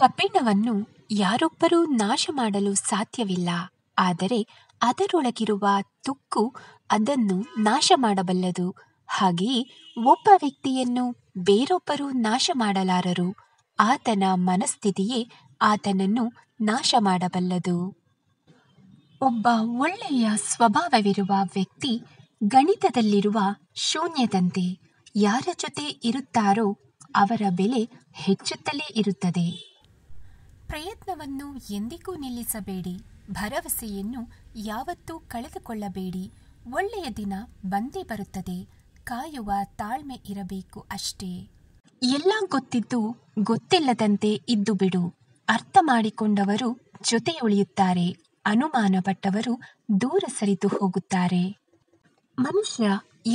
ಕಬ್ಬಿಣವನ್ನು ಯಾರೊಬ್ಬರೂ ನಾಶ ಮಾಡಲು ಸಾಧ್ಯವಿಲ್ಲ ಆದರೆ ಅದರೊಳಗಿರುವ ತುಕ್ಕು ಅದನ್ನು ನಾಶ ಮಾಡಬಲ್ಲದು ಹಾಗೆಯೇ ಒಬ್ಬ ವ್ಯಕ್ತಿಯನ್ನು ಬೇರೊಬ್ಬರು ನಾಶ ಮಾಡಲಾರರು ಆತನ ಮನಸ್ಥಿತಿಯೇ ಆತನನ್ನು ನಾಶ ಮಾಡಬಲ್ಲದು ಒಬ್ಬ ಒಳ್ಳೆಯ ಸ್ವಭಾವವಿರುವ ವ್ಯಕ್ತಿ ಗಣಿತದಲ್ಲಿರುವ ಶೂನ್ಯದಂತೆ ಯಾರ ಜೊತೆ ಇರುತ್ತಾರೋ ಅವರ ಬೆಲೆ ಹೆಚ್ಚುತ್ತಲೇ ಇರುತ್ತದೆ ಪ್ರಯತ್ನವನ್ನು ಎಂದಿಗೂ ನಿಲ್ಲಿಸಬೇಡಿ ಭರವಸೆಯನ್ನು ಯಾವತ್ತೂ ಕಳೆದುಕೊಳ್ಳಬೇಡಿ ಒಳ್ಳೆಯ ದಿನ ಬಂದೇ ಬರುತ್ತದೆ ಕಾಯುವ ತಾಳ್ಮೆ ಇರಬೇಕು ಅಷ್ಟೇ ಎಲ್ಲ ಗೊತ್ತಿದ್ದು ಗೊತ್ತಿಲ್ಲದಂತೆ ಇದ್ದು ಬಿಡು ಅರ್ಥ ಮಾಡಿಕೊಂಡವರು ಜೊತೆ ಉಳಿಯುತ್ತಾರೆ ಅನುಮಾನಪಟ್ಟವರು ದೂರ ಸರಿದು ಹೋಗುತ್ತಾರೆ ಮನುಷ್ಯ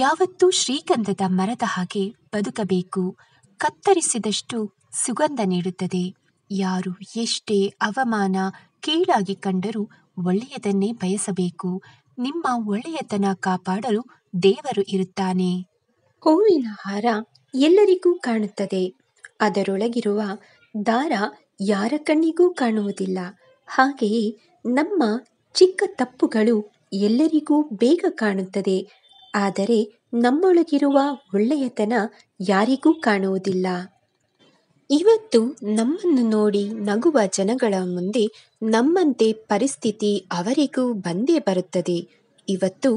ಯಾವತ್ತೂ ಶ್ರೀಗಂಧದ ಮರದ ಹಾಗೆ ಬದುಕಬೇಕು ಕತ್ತರಿಸಿದಷ್ಟು ಸುಗಂಧ ನೀಡುತ್ತದೆ ಯಾರು ಎಷ್ಟೇ ಅವಮಾನ ಕೀಳಾಗಿ ಕಂಡರೂ ಒಳ್ಳೆಯದನ್ನೇ ಬಯಸಬೇಕು ನಿಮ್ಮ ಒಳ್ಳೆಯತನ ಕಾಪಾಡಲು ದೇವರು ಇರುತ್ತಾನೆ ಹೂವಿನ ಹಾರ ಎಲ್ಲರಿಗೂ ಕಾಣುತ್ತದೆ ಅದರೊಳಗಿರುವ ದಾರ ಯಾರ ಕಣ್ಣಿಗೂ ಕಾಣುವುದಿಲ್ಲ ಹಾಗೆಯೇ ನಮ್ಮ ಚಿಕ್ಕ ತಪ್ಪುಗಳು ಎಲ್ಲರಿಗೂ ಬೇಗ ಕಾಣುತ್ತದೆ ಆದರೆ ನಮ್ಮೊಳಗಿರುವ ಒಳ್ಳೆಯತನ ಯಾರಿಗೂ ಕಾಣುವುದಿಲ್ಲ ಇವತ್ತು ನಮ್ಮನ್ನು ನೋಡಿ ನಗುವ ಜನಗಳ ಮುಂದೆ ನಮ್ಮಂತೆ ಪರಿಸ್ಥಿತಿ ಅವರಿಗೂ ಬಂದೇ ಬರುತ್ತದೆ ಇವತ್ತು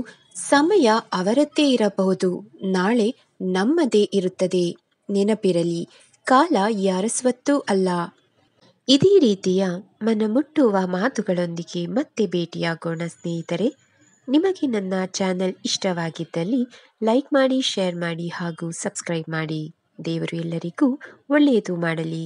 ಸಮಯ ಅವರದ್ದೇ ಇರಬಹುದು ನಾಳೆ ನಮ್ಮದೇ ಇರುತ್ತದೆ ನೆನಪಿರಲಿ ಕಾಲ ಯಾರ ಸ್ವತ್ತೂ ಅಲ್ಲ ಇದೇ ರೀತಿಯ ಮನ ಮುಟ್ಟುವ ಮಾತುಗಳೊಂದಿಗೆ ಮತ್ತೆ ಭೇಟಿಯಾಗೋಣ ಸ್ನೇಹಿತರೆ ನಿಮಗೆ ನನ್ನ ಚಾನೆಲ್ ಇಷ್ಟವಾಗಿದ್ದಲ್ಲಿ ಲೈಕ್ ಮಾಡಿ ಶೇರ್ ಮಾಡಿ ಹಾಗೂ ಸಬ್ಸ್ಕ್ರೈಬ್ ಮಾಡಿ ದೇವರು ಎಲ್ಲರಿಗೂ ಒಳ್ಳೆಯದು ಮಾಡಲಿ